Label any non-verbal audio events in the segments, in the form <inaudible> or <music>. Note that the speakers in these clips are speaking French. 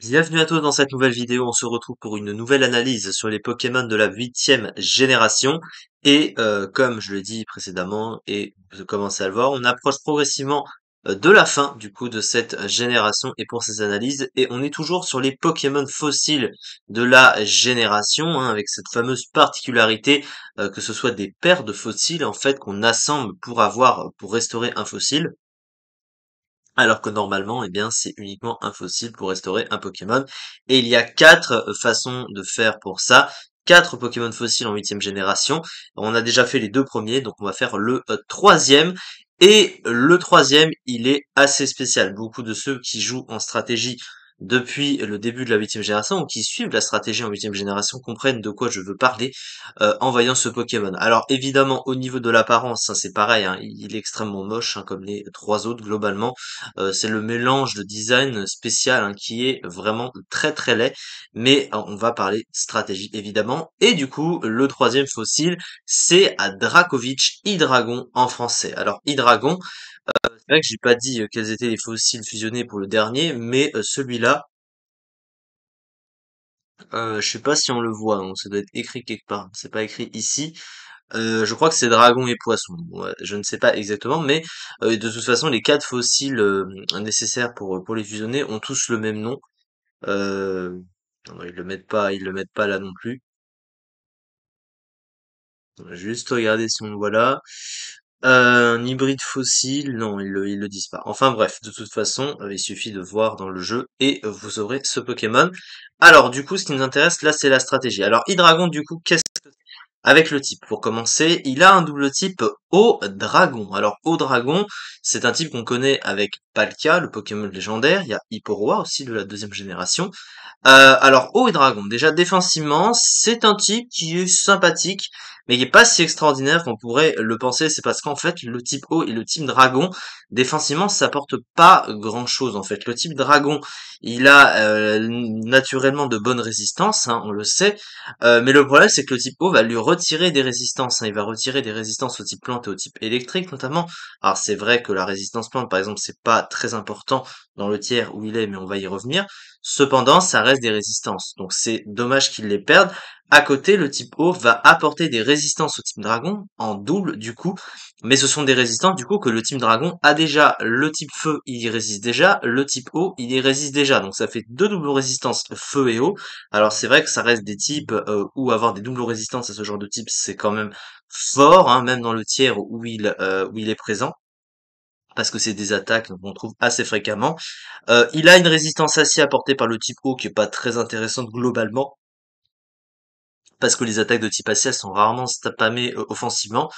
Bienvenue à tous dans cette nouvelle vidéo, on se retrouve pour une nouvelle analyse sur les Pokémon de la huitième génération et euh, comme je l'ai dit précédemment et vous commencez à le voir, on approche progressivement euh, de la fin du coup de cette génération et pour ces analyses et on est toujours sur les Pokémon fossiles de la génération hein, avec cette fameuse particularité euh, que ce soit des paires de fossiles en fait qu'on assemble pour avoir pour restaurer un fossile alors que normalement, eh bien, c'est uniquement un fossile pour restaurer un Pokémon. Et il y a quatre euh, façons de faire pour ça. Quatre Pokémon fossiles en huitième génération. On a déjà fait les deux premiers, donc on va faire le euh, troisième. Et le troisième, il est assez spécial. Beaucoup de ceux qui jouent en stratégie depuis le début de la huitième génération ou qui suivent la stratégie en huitième génération comprennent de quoi je veux parler euh, en voyant ce Pokémon. Alors évidemment au niveau de l'apparence, hein, c'est pareil, hein, il est extrêmement moche hein, comme les trois autres globalement. Euh, c'est le mélange de design spécial qui est vraiment très très laid, mais euh, on va parler stratégie évidemment. Et du coup le troisième fossile c'est à Dracovic Hydragon en français. Alors Hydragon euh, c'est vrai que j'ai pas dit euh, quels étaient les fossiles fusionnés pour le dernier, mais euh, celui-là, euh, je sais pas si on le voit, hein, ça doit être écrit quelque part. C'est pas écrit ici. je crois que c'est dragon et poisson. je ne sais pas exactement, mais de toute façon, les quatre fossiles nécessaires pour les fusionner ont tous le même nom. ils le mettent pas, ils le mettent pas là non plus. Juste regarder si on le voit là. Euh, un hybride fossile, non, ils le le disent pas. Enfin bref, de toute façon, euh, il suffit de voir dans le jeu et vous aurez ce Pokémon. Alors du coup, ce qui nous intéresse là, c'est la stratégie. Alors Hydragon du coup, qu'est-ce que avec le type, pour commencer, il a un double type au dragon. Alors au dragon, c'est un type qu'on connaît avec Palkia, le Pokémon légendaire, il y a Hipporoa aussi de la deuxième génération. Euh, alors au dragon, déjà défensivement, c'est un type qui est sympathique, mais qui est pas si extraordinaire qu'on pourrait le penser, c'est parce qu'en fait le type O et le type dragon, défensivement, ça porte pas grand chose en fait. Le type dragon, il a euh, naturellement de bonnes résistances, hein, on le sait, euh, mais le problème c'est que le type O va lui retirer des résistances, hein. il va retirer des résistances au type plan et au type électrique notamment. Alors c'est vrai que la résistance plante par exemple c'est pas très important dans le tiers où il est mais on va y revenir. Cependant ça reste des résistances donc c'est dommage qu'ils les perdent à côté, le type O va apporter des résistances au type Dragon en double du coup, mais ce sont des résistances du coup que le type Dragon a déjà. Le type Feu, il y résiste déjà, le type O, il y résiste déjà. Donc ça fait deux doubles résistances Feu et eau. Alors c'est vrai que ça reste des types euh, où avoir des doubles résistances à ce genre de type, c'est quand même fort, hein, même dans le tiers où il, euh, où il est présent parce que c'est des attaques qu'on trouve assez fréquemment. Euh, il a une résistance assez apportée par le type O qui est pas très intéressante globalement, parce que les attaques de type acier sont rarement stapamées euh, offensivement.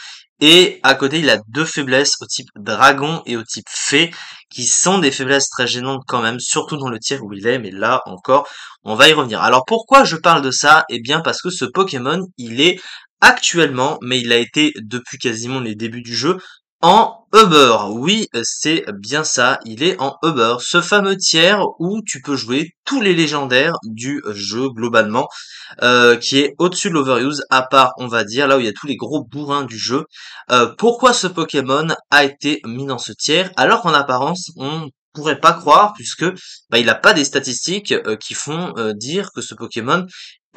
Et à côté, il a deux faiblesses au type dragon et au type fée, qui sont des faiblesses très gênantes quand même, surtout dans le tiers où il est, mais là encore, on va y revenir. Alors pourquoi je parle de ça Eh bien parce que ce Pokémon, il est actuellement, mais il a été depuis quasiment les débuts du jeu, en Uber. Oui, c'est bien ça, il est en Uber, ce fameux tiers où tu peux jouer tous les légendaires du jeu globalement, euh, qui est au-dessus de l'overuse, à part, on va dire, là où il y a tous les gros bourrins du jeu. Euh, pourquoi ce Pokémon a été mis dans ce tiers, alors qu'en apparence, on pourrait pas croire puisque bah, il n'a pas des statistiques euh, qui font dire que ce Pokémon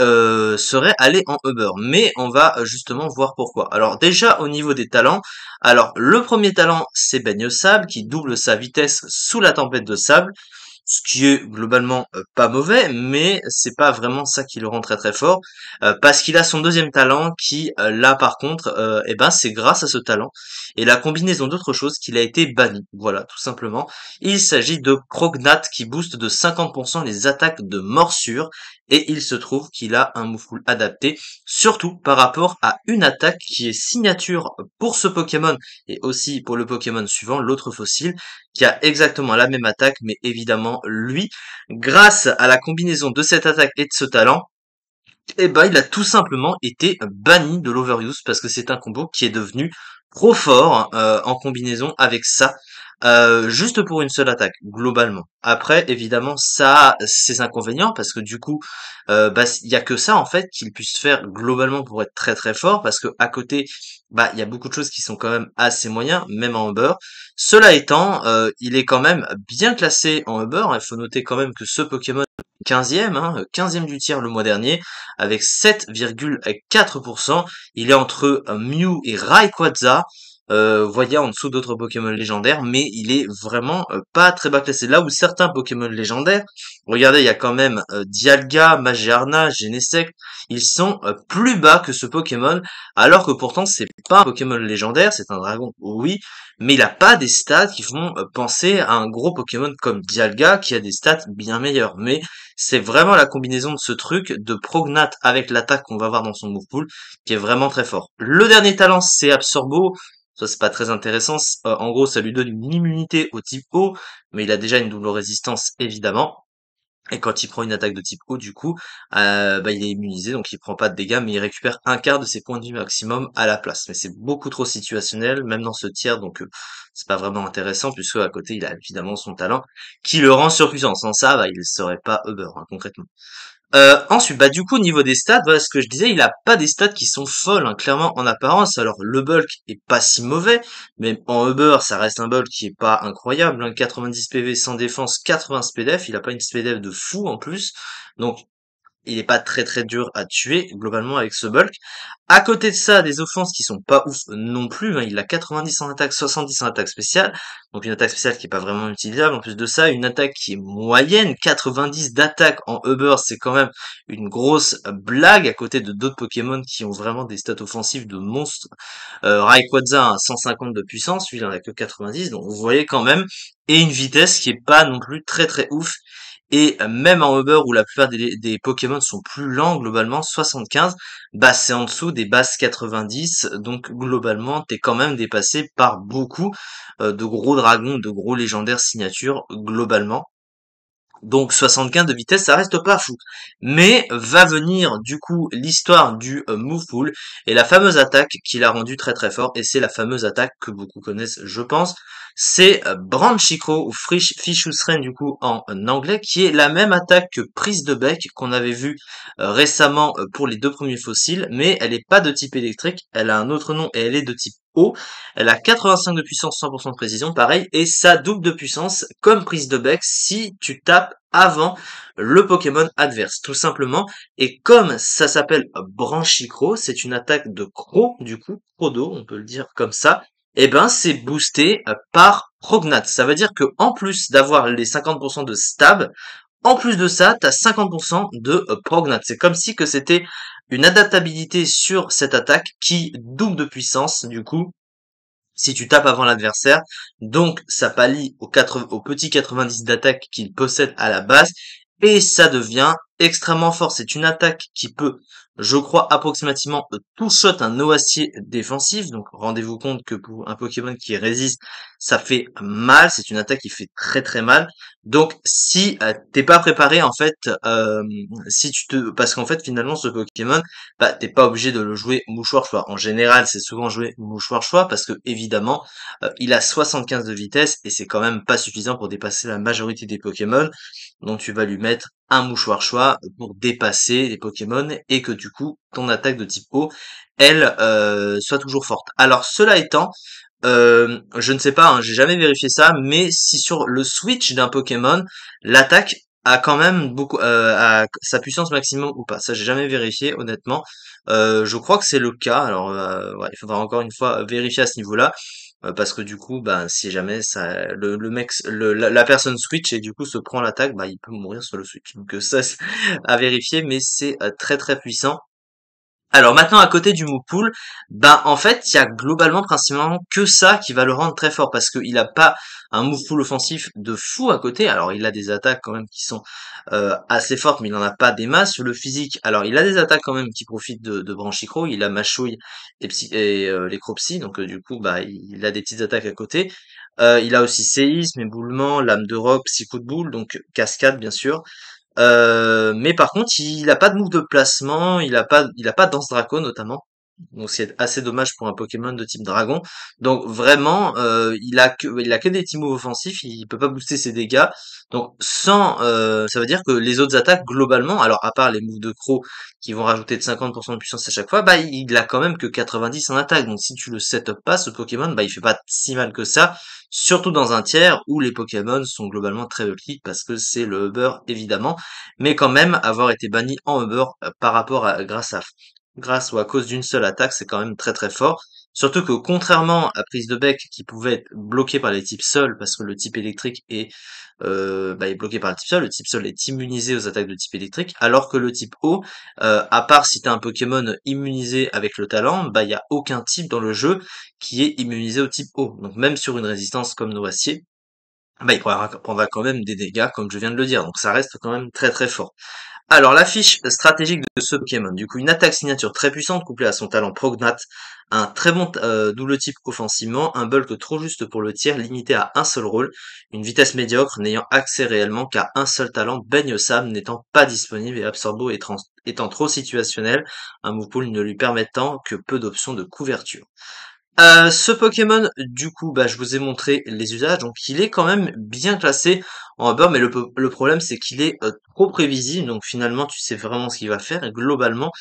euh, serait allé en Uber. Mais on va euh, justement voir pourquoi. Alors déjà au niveau des talents, alors le premier talent c'est Baigne Sable qui double sa vitesse sous la tempête de sable. Ce qui est globalement euh, pas mauvais, mais c'est pas vraiment ça qui le rend très très fort, parce qu'il a son deuxième talent qui là par contre, Et eh ben c'est grâce à ce talent et la combinaison d'autres choses qu'il a été banni. Voilà, tout simplement. Il s'agit de Crognat qui booste de 50% les attaques de morsure et il se trouve qu'il a un Moufroul adapté, surtout par rapport à une attaque qui est signature pour ce Pokémon et aussi pour le Pokémon suivant, l'autre fossile, qui a exactement la même attaque, mais évidemment lui, grâce à la combinaison de cette attaque et de ce talent, eh ben, il a tout simplement été banni de l'overuse parce que c'est un combo qui est devenu trop fort euh, en combinaison avec ça. Euh, juste pour une seule attaque, globalement. Après, évidemment, ça a ses inconvénients, parce que du coup, euh, bah, il euh, y a que ça, en fait, qu'il puisse faire globalement pour être très très fort, parce que à côté, bah, il y a beaucoup de choses qui sont quand même assez moyens, même en Uber. Cela étant, euh, il est quand même bien classé en Uber, il faut noter quand même que ce Pokémon 15e, 15e hein, du tiers le mois dernier, avec 7,4%. Il est entre Mew et Raikouza euh, voyez en dessous d'autres Pokémon légendaires, mais il est vraiment euh, pas très bas classé. Là où certains Pokémon légendaires, regardez, il y a quand même euh, Dialga, Magiarna, Genesect, ils sont euh, plus bas que ce Pokémon, alors que pourtant c'est pas un Pokémon légendaire, c'est un dragon, oui, mais il a pas des stats qui font penser à un gros Pokémon comme Dialga qui a des stats bien meilleurs. Mais c'est vraiment la combinaison de ce truc de Prognath avec l'attaque qu'on va voir dans son move pool qui est vraiment très fort. Le dernier talent c'est Absorbo. Ça, c'est pas très intéressant. en gros, ça lui donne une immunité au type O, mais il a déjà une double résistance, évidemment. Et quand il prend une attaque de type O, du coup, euh, bah, il est immunisé, donc il prend pas de dégâts, mais il récupère un quart de ses points de vie maximum à la place. Mais c'est beaucoup trop situationnel, même dans ce tiers, donc euh, c'est pas vraiment intéressant, puisque à côté, il a évidemment son talent qui le rend surpuissant. Sans ça, bah, il serait pas Uber, hein, concrètement. Euh, ensuite, bah du coup au niveau des stats, voilà ce que je disais, il a pas des stats qui sont folles, hein, clairement en apparence. Alors le bulk est pas si mauvais, mais en Uber ça reste un bulk qui est pas incroyable. 90 hein. PV sans défense, 80 SPDF, il a pas une SPDF de fou en plus. Donc il n'est pas très très dur à tuer globalement avec ce bulk. À côté de ça, des offenses qui sont pas ouf non plus. Hein. il a 90 en attaque, 70 en attaque spéciale. Donc une attaque spéciale qui est pas vraiment utilisable. En plus de ça, une attaque qui est moyenne, 90 d'attaque en Uber, c'est quand même une grosse blague à côté de d'autres Pokémon qui ont vraiment des stats offensives de monstres. Euh, a 150 de puissance, lui il en a que 90. Donc vous voyez quand même et une vitesse qui est pas non plus très très ouf et même en Uber où la plupart des, Pokémon sont plus lents globalement, 75, bah c'est en dessous des basses 90. Donc globalement, t'es quand même dépassé par beaucoup euh, de gros dragons, de gros légendaires signatures globalement. Donc 75 de vitesse, ça reste pas fou. Mais va venir du coup l'histoire du euh, et la fameuse attaque qui l'a rendu très très fort, et c'est la fameuse attaque que beaucoup connaissent, je pense, c'est euh, Branchicro ou Frisch Fischusren du coup en anglais, qui est la même attaque que Prise de bec qu'on avait vu euh, récemment euh, pour les deux premiers fossiles, mais elle n'est pas de type électrique, elle a un autre nom et elle est de type elle a 85 de puissance, 100% de précision, pareil, et ça double de puissance comme prise de bec si tu tapes avant le Pokémon adverse, tout simplement. Et comme ça s'appelle Branchicro, c'est une attaque de Cro, du coup, Crodo, on peut le dire comme ça, et eh ben c'est boosté par Rognat. Ça veut dire que en plus d'avoir les 50% de stab, en plus de ça, tu as 50% de euh, prognat. C'est comme si que c'était une adaptabilité sur cette attaque qui double de puissance, du coup, si tu tapes avant l'adversaire. Donc, ça pallie aux, 80, petits 90 d'attaque qu'il possède à la base et ça devient extrêmement fort. C'est une attaque qui peut je crois approximativement tout shot un noacier défensif. Donc rendez-vous compte que pour un Pokémon qui résiste, ça fait mal. C'est une attaque qui fait très très mal. Donc si euh, t'es pas préparé en fait, euh, si tu te, parce qu'en fait finalement ce Pokémon, bah t'es pas obligé de le jouer mouchoir choix. En général, c'est souvent joué mouchoir choix parce que évidemment, euh, il a 75 de vitesse et c'est quand même pas suffisant pour dépasser la majorité des Pokémon. Donc tu vas lui mettre un mouchoir choix pour dépasser les Pokémon et que du coup ton attaque de type eau elle euh, soit toujours forte. Alors cela étant, euh, je ne sais pas, hein, j'ai jamais vérifié ça, mais si sur le switch d'un Pokémon, l'attaque a quand même beaucoup euh, sa puissance maximum ou pas. Ça j'ai jamais vérifié honnêtement. Euh, je crois que c'est le cas. Alors il faudra encore une fois vérifier à ce niveau-là. Euh, parce que du coup, bah, si jamais ça, le, le mec, le, la, personne switch et du coup se prend l'attaque, bah, il peut mourir sur le switch. Donc euh, ça, <laughs> à vérifier, mais c'est euh, très très puissant. Alors maintenant, à côté du pool, ben en fait, il y a globalement principalement que ça qui va le rendre très fort parce qu'il n'a pas un pool offensif de fou à côté. Alors il a des attaques quand même qui sont euh, assez fortes, mais il n'en a pas des masses. sur Le physique, alors il a des attaques quand même qui profitent de, de Branchicro. Il a Machouille et, Psy, euh, les donc euh, du coup, bah il a des petites attaques à côté. il a aussi séisme, éboulement, lame de roc, psy coup de boule, donc cascade bien sûr. Euh, mais par contre, il n'a pas de move de placement, il n'a pas, il a pas de danse draco notamment. Donc c'est assez dommage pour un Pokémon de type dragon. Donc vraiment, euh, il a que, il a que des petits offensifs, il peut pas booster ses dégâts. Donc sans, euh, ça veut dire que les autres attaques globalement, alors à part les moves de Crow qui vont rajouter de 50% de puissance à chaque fois, bah il a quand même que 90 en attaque. Donc si tu le setup pas, ce Pokémon, bah il fait pas si mal que ça. Surtout dans un tiers où les Pokémon sont globalement très petits parce que c'est le Uber évidemment, mais quand même avoir été banni en Uber euh, par rapport à Grassaf grâce ou à cause d'une seule attaque, c'est quand même très très fort. Surtout que contrairement à Prise de Bec qui pouvait être bloqué par les types sol parce que le type électrique est, euh, bah, bloqué par le type sol le type sol est immunisé aux attaques de type électrique, alors que le type eau, à part si as un Pokémon immunisé avec le talent, bah il y a aucun type dans le jeu qui est immunisé au type eau. Donc même sur une résistance comme Noacier, bah, il prendra quand même des dégâts, comme je viens de le dire. Donc ça reste quand même très très fort. Alors, l'affiche stratégique de ce Pokémon. Du coup, une attaque signature très puissante couplée à son talent Prognat, un très bon euh, double type offensivement, un bulk trop juste pour le tir, limité à un seul rôle, une vitesse médiocre n'ayant accès réellement qu'à un seul talent, Baigne n'étant pas disponible et Absorbo étant, trop situationnel, un move ne lui permettant que peu d'options de couverture. Euh, ce Pokémon, du coup, bah, je vous ai montré les usages, donc il est quand même bien classé en Uber, mais le, problème c'est qu'il est, euh, trop prévisible, donc finalement tu sais vraiment ce qu'il va faire, et globalement,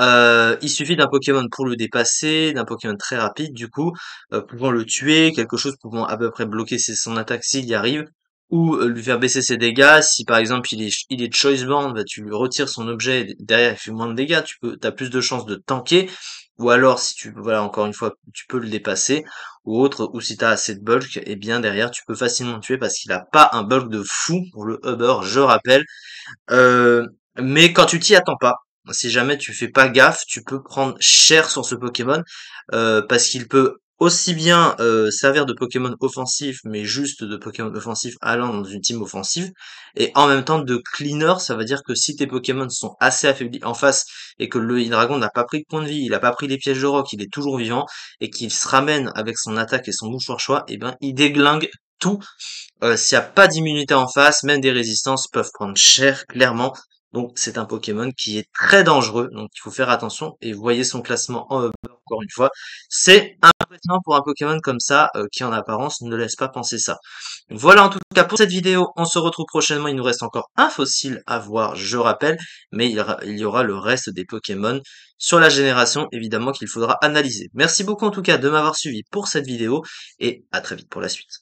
euh, il suffit d'un Pokémon pour le dépasser, d'un Pokémon très rapide, du coup, pouvant le tuer, quelque chose pouvant à peu près bloquer ses, son attaque s'il y arrive, ou lui faire baisser ses dégâts, si par exemple il est, il est choice band, tu lui retires son objet, derrière il fait moins de dégâts, tu peux, as plus de chances de tanker, ou alors si tu voilà encore une fois tu peux le dépasser ou autre ou si tu as assez de bulk et eh bien derrière tu peux facilement tuer parce qu'il a pas un bulk de fou pour le hubber, je rappelle euh, mais quand tu t'y attends pas si jamais tu fais pas gaffe tu peux prendre cher sur ce Pokémon euh, parce qu'il peut aussi bien euh, servir de Pokémon offensif, mais juste de Pokémon offensif allant dans une team offensive, et en même temps de cleaner, ça veut dire que si tes Pokémon sont assez affaiblis en face et que le dragon n'a pas pris de point de vie, il n'a pas pris les pièges de roc, il est toujours vivant et qu'il se ramène avec son attaque et son mouchoir choix, et eh ben il déglingue tout. Euh, s'il n'y a pas d'immunité en face, même des résistances peuvent prendre cher, clairement. Donc c'est un Pokémon qui est très dangereux, donc il faut faire attention. Et vous voyez son classement en encore une fois. C'est impressionnant pour un Pokémon comme ça, euh, qui en apparence ne laisse pas penser ça. Voilà en tout cas pour cette vidéo, on se retrouve prochainement. Il nous reste encore un fossile à voir, je rappelle, mais il y aura le reste des Pokémon sur la génération, évidemment qu'il faudra analyser. Merci beaucoup en tout cas de m'avoir suivi pour cette vidéo, et à très vite pour la suite.